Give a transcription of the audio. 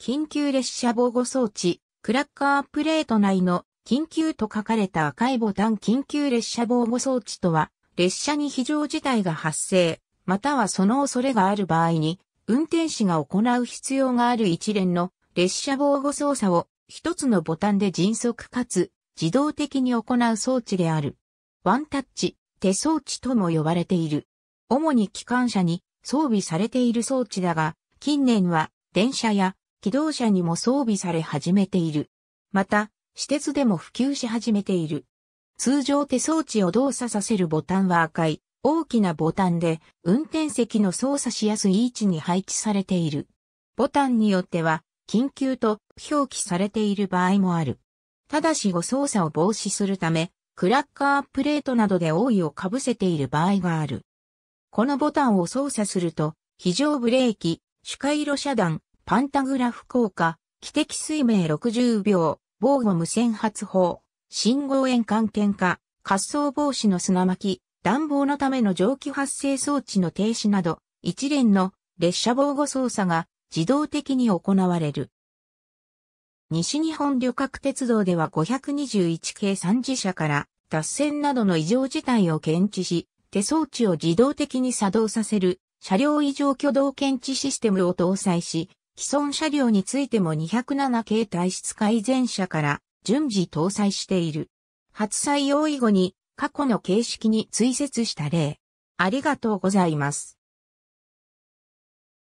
緊急列車防護装置、クラッカープレート内の緊急と書かれた赤いボタン緊急列車防護装置とは、列車に非常事態が発生、またはその恐れがある場合に、運転士が行う必要がある一連の列車防護操作を一つのボタンで迅速かつ自動的に行う装置である。ワンタッチ、手装置とも呼ばれている。主に機関車に装備されている装置だが、近年は電車や機動車にも装備され始めている。また、私鉄でも普及し始めている。通常手装置を動作させるボタンは赤い、大きなボタンで、運転席の操作しやすい位置に配置されている。ボタンによっては、緊急と表記されている場合もある。ただし誤操作を防止するため、クラッカープレートなどで覆いをかぶせている場合がある。このボタンを操作すると、非常ブレーキ、主回路遮断、パンタグラフ効果、汽笛水明60秒、防護無線発砲、信号炎管点化、滑走防止の砂巻き、暖房のための蒸気発生装置の停止など、一連の列車防護操作が自動的に行われる。西日本旅客鉄道では521系3次車から脱線などの異常事態を検知し、手装置を自動的に作動させる車両異常挙動検知システムを搭載し、既存車両についても207系体質改善車から順次搭載している。初採用以後に過去の形式に追設した例。ありがとうございます。